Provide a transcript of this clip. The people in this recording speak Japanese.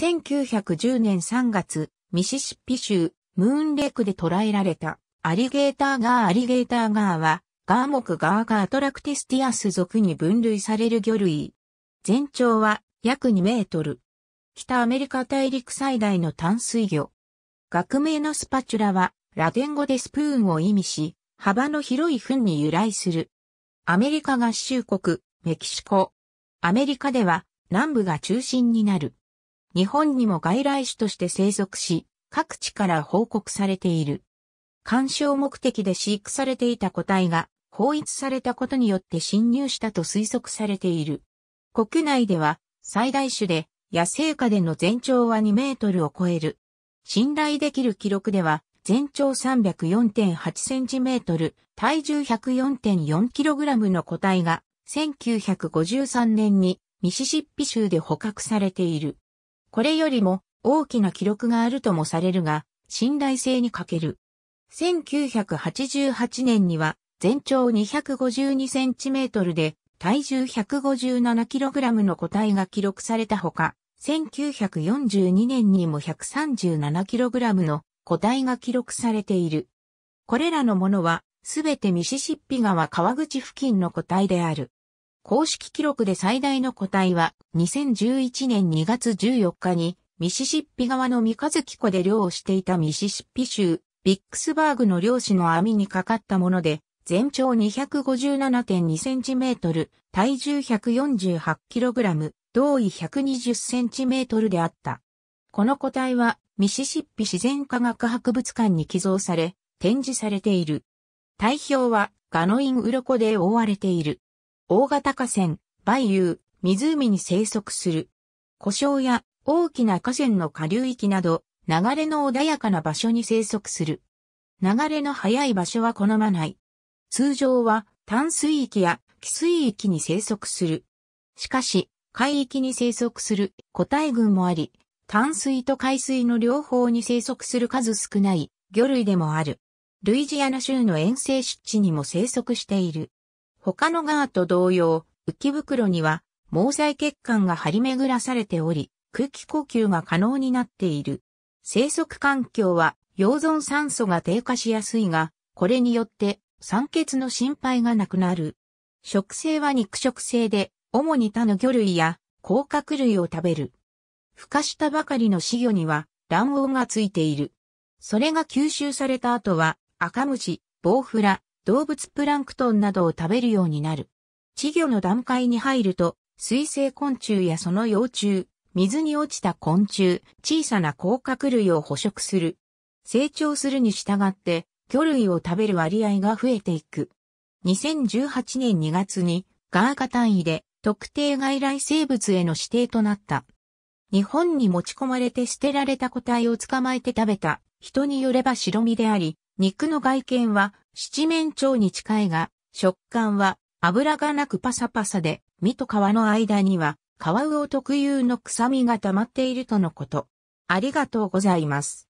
1910年3月、ミシシッピ州、ムーンレークで捕らえられた、アリゲーターガーアリゲーターガーは、ガー目ガーガートラクティスティアス属に分類される魚類。全長は約2メートル。北アメリカ大陸最大の淡水魚。学名のスパチュラは、ラテン語でスプーンを意味し、幅の広い糞に由来する。アメリカ合衆国、メキシコ。アメリカでは、南部が中心になる。日本にも外来種として生息し、各地から報告されている。干渉目的で飼育されていた個体が放逸されたことによって侵入したと推測されている。国内では最大種で野生下での全長は2メートルを超える。信頼できる記録では全長304.8センチメートル、体重104.4キログラムの個体が1953年にミシシッピ州で捕獲されている。これよりも大きな記録があるともされるが、信頼性に欠ける。1988年には全長 252cm で体重 157kg の個体が記録されたほか、1942年にも 137kg の個体が記録されている。これらのものはすべてミシシッピ川川口付近の個体である。公式記録で最大の個体は2011年2月14日にミシシッピ側の三日月湖で漁をしていたミシシッピ州ビックスバーグの漁師の網にかかったもので全長 257.2cm、体重 148kg、同位 120cm であった。この個体はミシシッピ自然科学博物館に寄贈され、展示されている。体表はガノインウロコで覆われている。大型河川、梅雨、湖に生息する。故障や大きな河川の下流域など、流れの穏やかな場所に生息する。流れの速い場所は好まない。通常は淡水域や汽水域に生息する。しかし、海域に生息する個体群もあり、淡水と海水の両方に生息する数少ない魚類でもある。ルイジアナ州の遠征湿地にも生息している。他の側と同様、浮袋には毛細血管が張り巡らされており、空気呼吸が可能になっている。生息環境は、溶存酸素が低下しやすいが、これによって酸欠の心配がなくなる。食性は肉食性で、主に他の魚類や甲殻類を食べる。孵化したばかりの死魚には卵黄がついている。それが吸収された後は赤虫、ボウフラ、動物プランクトンなどを食べるようになる。稚魚の段階に入ると、水生昆虫やその幼虫、水に落ちた昆虫、小さな甲殻類を捕食する。成長するに従って、魚類を食べる割合が増えていく。2018年2月に、ガーガ単位で特定外来生物への指定となった。日本に持ち込まれて捨てられた個体を捕まえて食べた人によれば白身であり、肉の外見は七面鳥に近いが、食感は油がなくパサパサで、身と皮の間には、皮魚特有の臭みが溜まっているとのこと。ありがとうございます。